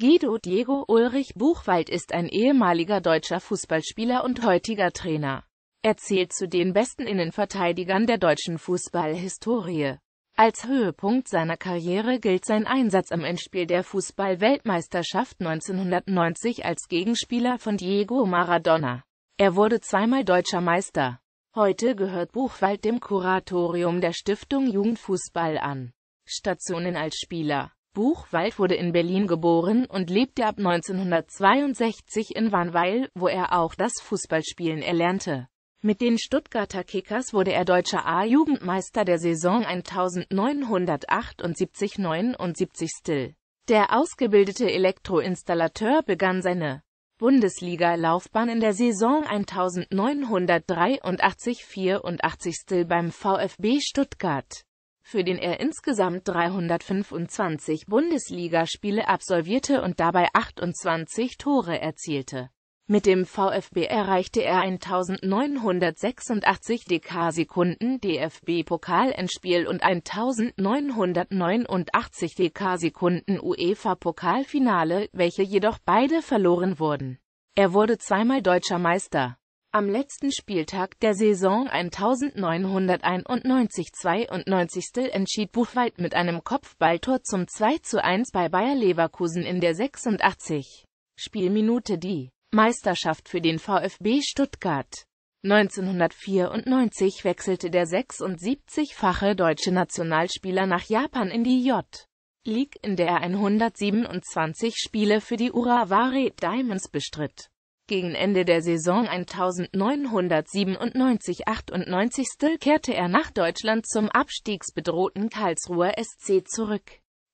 Guido Diego Ulrich Buchwald ist ein ehemaliger deutscher Fußballspieler und heutiger Trainer. Er zählt zu den besten Innenverteidigern der deutschen Fußballhistorie. Als Höhepunkt seiner Karriere gilt sein Einsatz am Endspiel der Fußball-Weltmeisterschaft 1990 als Gegenspieler von Diego Maradona. Er wurde zweimal deutscher Meister. Heute gehört Buchwald dem Kuratorium der Stiftung Jugendfußball an. Stationen als Spieler Buchwald wurde in Berlin geboren und lebte ab 1962 in Warnweil, wo er auch das Fußballspielen erlernte. Mit den Stuttgarter Kickers wurde er deutscher A-Jugendmeister der Saison 1978-79 still. Der ausgebildete Elektroinstallateur begann seine Bundesliga-Laufbahn in der Saison 1983-84 still beim VfB Stuttgart für den er insgesamt 325 Bundesligaspiele absolvierte und dabei 28 Tore erzielte. Mit dem VfB erreichte er 1986 DK-Sekunden DFB-Pokalendspiel und 1989 DK-Sekunden UEFA-Pokalfinale, welche jedoch beide verloren wurden. Er wurde zweimal deutscher Meister. Am letzten Spieltag der Saison 1991-92 entschied Buchwald mit einem Kopfballtor zum 2 zu 1 bei Bayer Leverkusen in der 86. Spielminute die Meisterschaft für den VfB Stuttgart. 1994 wechselte der 76-fache deutsche Nationalspieler nach Japan in die J. League, in der er 127 Spiele für die Urawa Diamonds bestritt gegen Ende der Saison 1997-98 kehrte er nach Deutschland zum abstiegsbedrohten Karlsruher SC zurück.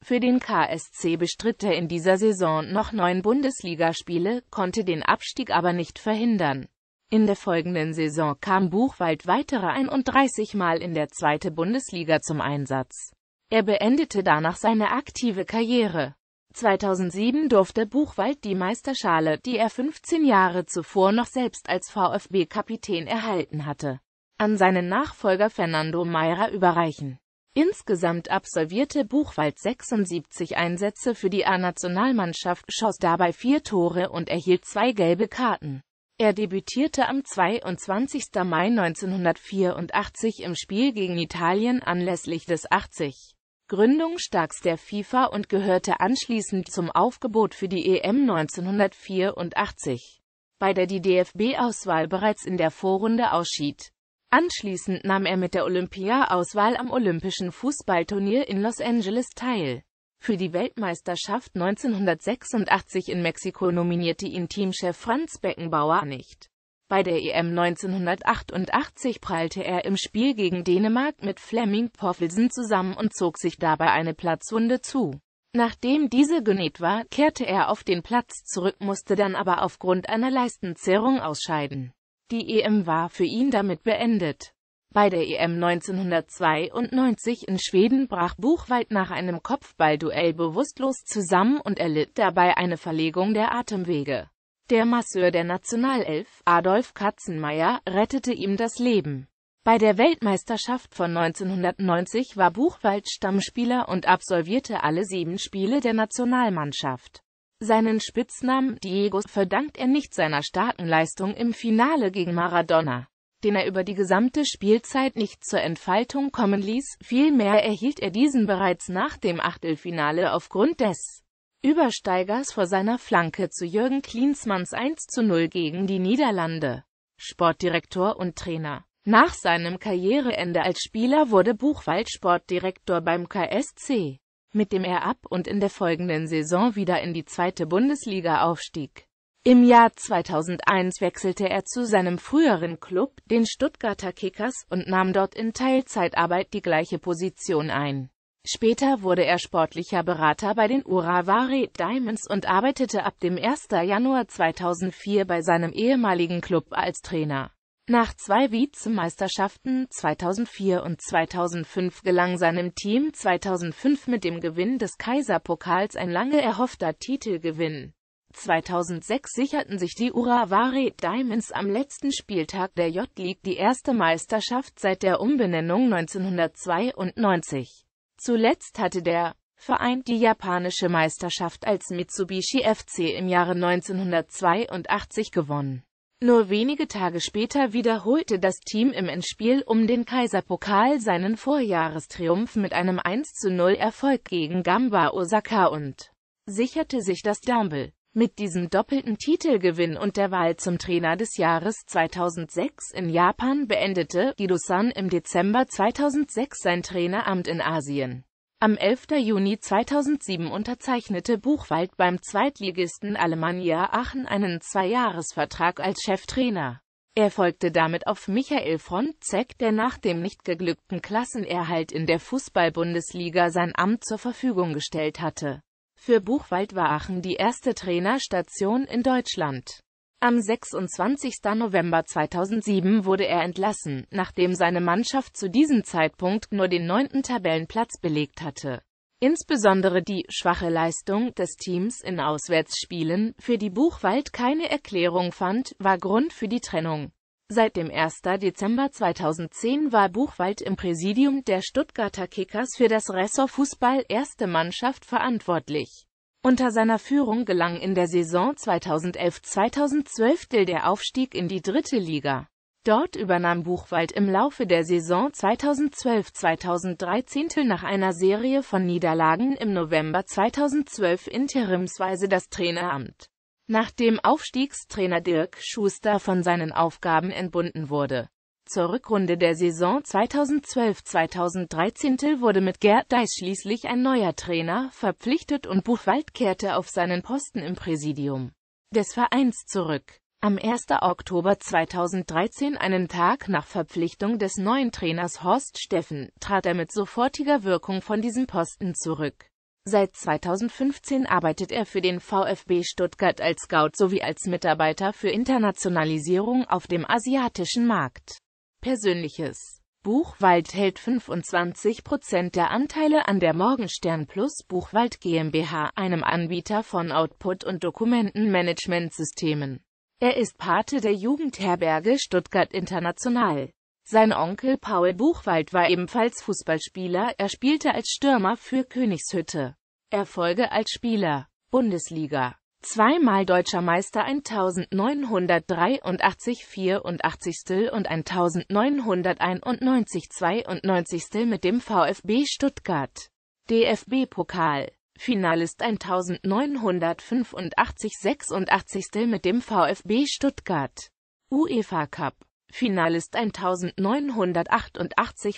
Für den KSC bestritt er in dieser Saison noch neun Bundesligaspiele, konnte den Abstieg aber nicht verhindern. In der folgenden Saison kam Buchwald weitere 31 Mal in der zweiten Bundesliga zum Einsatz. Er beendete danach seine aktive Karriere. 2007 durfte Buchwald die Meisterschale, die er 15 Jahre zuvor noch selbst als VfB-Kapitän erhalten hatte, an seinen Nachfolger Fernando Meira überreichen. Insgesamt absolvierte Buchwald 76 Einsätze für die A-Nationalmannschaft, schoss dabei vier Tore und erhielt zwei gelbe Karten. Er debütierte am 22. Mai 1984 im Spiel gegen Italien anlässlich des 80. Gründungstags der FIFA und gehörte anschließend zum Aufgebot für die EM 1984, bei der die DFB-Auswahl bereits in der Vorrunde ausschied. Anschließend nahm er mit der Olympia-Auswahl am Olympischen Fußballturnier in Los Angeles teil. Für die Weltmeisterschaft 1986 in Mexiko nominierte ihn Teamchef Franz Beckenbauer nicht bei der EM 1988 prallte er im Spiel gegen Dänemark mit Flemming Poffelsen zusammen und zog sich dabei eine Platzwunde zu. Nachdem diese genäht war, kehrte er auf den Platz zurück, musste dann aber aufgrund einer Leistenzerrung ausscheiden. Die EM war für ihn damit beendet. Bei der EM 1992 in Schweden brach Buchwald nach einem Kopfballduell bewusstlos zusammen und erlitt dabei eine Verlegung der Atemwege. Der Masseur der Nationalelf, Adolf Katzenmeier, rettete ihm das Leben. Bei der Weltmeisterschaft von 1990 war Buchwald Stammspieler und absolvierte alle sieben Spiele der Nationalmannschaft. Seinen Spitznamen Diego verdankt er nicht seiner starken Leistung im Finale gegen Maradona, den er über die gesamte Spielzeit nicht zur Entfaltung kommen ließ, vielmehr erhielt er diesen bereits nach dem Achtelfinale aufgrund des Übersteigers vor seiner Flanke zu Jürgen Klinsmanns 1 zu 0 gegen die Niederlande. Sportdirektor und Trainer Nach seinem Karriereende als Spieler wurde Buchwald Sportdirektor beim KSC, mit dem er ab und in der folgenden Saison wieder in die zweite Bundesliga aufstieg. Im Jahr 2001 wechselte er zu seinem früheren Club, den Stuttgarter Kickers, und nahm dort in Teilzeitarbeit die gleiche Position ein. Später wurde er sportlicher Berater bei den Urawa Diamonds und arbeitete ab dem 1. Januar 2004 bei seinem ehemaligen Club als Trainer. Nach zwei Vizemeisterschaften 2004 und 2005 gelang seinem Team 2005 mit dem Gewinn des Kaiserpokals ein lange erhoffter Titelgewinn. 2006 sicherten sich die Urawa Diamonds am letzten Spieltag der J-League die erste Meisterschaft seit der Umbenennung 1992. Zuletzt hatte der Verein die japanische Meisterschaft als Mitsubishi FC im Jahre 1982 gewonnen. Nur wenige Tage später wiederholte das Team im Endspiel um den Kaiserpokal seinen Vorjahrestriumph mit einem 1 0 Erfolg gegen Gamba Osaka und sicherte sich das Dumble. Mit diesem doppelten Titelgewinn und der Wahl zum Trainer des Jahres 2006 in Japan beendete gido san im Dezember 2006 sein Traineramt in Asien. Am 11. Juni 2007 unterzeichnete Buchwald beim Zweitligisten Alemannia Aachen einen Zweijahresvertrag als Cheftrainer. Er folgte damit auf Michael Frontzek, der nach dem nicht geglückten Klassenerhalt in der Fußball-Bundesliga sein Amt zur Verfügung gestellt hatte. Für Buchwald war Aachen die erste Trainerstation in Deutschland. Am 26. November 2007 wurde er entlassen, nachdem seine Mannschaft zu diesem Zeitpunkt nur den neunten Tabellenplatz belegt hatte. Insbesondere die schwache Leistung des Teams in Auswärtsspielen, für die Buchwald keine Erklärung fand, war Grund für die Trennung. Seit dem 1. Dezember 2010 war Buchwald im Präsidium der Stuttgarter Kickers für das Ressort Fußball Erste Mannschaft verantwortlich. Unter seiner Führung gelang in der Saison 2011-2012 der Aufstieg in die dritte Liga. Dort übernahm Buchwald im Laufe der Saison 2012-2013 nach einer Serie von Niederlagen im November 2012 interimsweise das Traineramt nachdem Aufstiegstrainer Dirk Schuster von seinen Aufgaben entbunden wurde. Zur Rückrunde der Saison 2012-2013 wurde mit Gerd Deiss schließlich ein neuer Trainer verpflichtet und Buchwald kehrte auf seinen Posten im Präsidium des Vereins zurück. Am 1. Oktober 2013, einen Tag nach Verpflichtung des neuen Trainers Horst Steffen, trat er mit sofortiger Wirkung von diesem Posten zurück. Seit 2015 arbeitet er für den VfB Stuttgart als Scout sowie als Mitarbeiter für Internationalisierung auf dem asiatischen Markt. Persönliches Buchwald hält 25 Prozent der Anteile an der Morgenstern Plus Buchwald GmbH, einem Anbieter von Output- und Dokumentenmanagementsystemen. Er ist Pate der Jugendherberge Stuttgart International. Sein Onkel Paul Buchwald war ebenfalls Fußballspieler, er spielte als Stürmer für Königshütte. Erfolge als Spieler Bundesliga Zweimal deutscher Meister 1983 84. und 1991 92. mit dem VfB Stuttgart. DFB-Pokal Finalist 1985 86. mit dem VfB Stuttgart. UEFA Cup Finalist 1988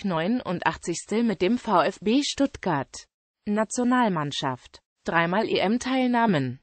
89. mit dem VfB Stuttgart. Nationalmannschaft. Dreimal EM-Teilnahmen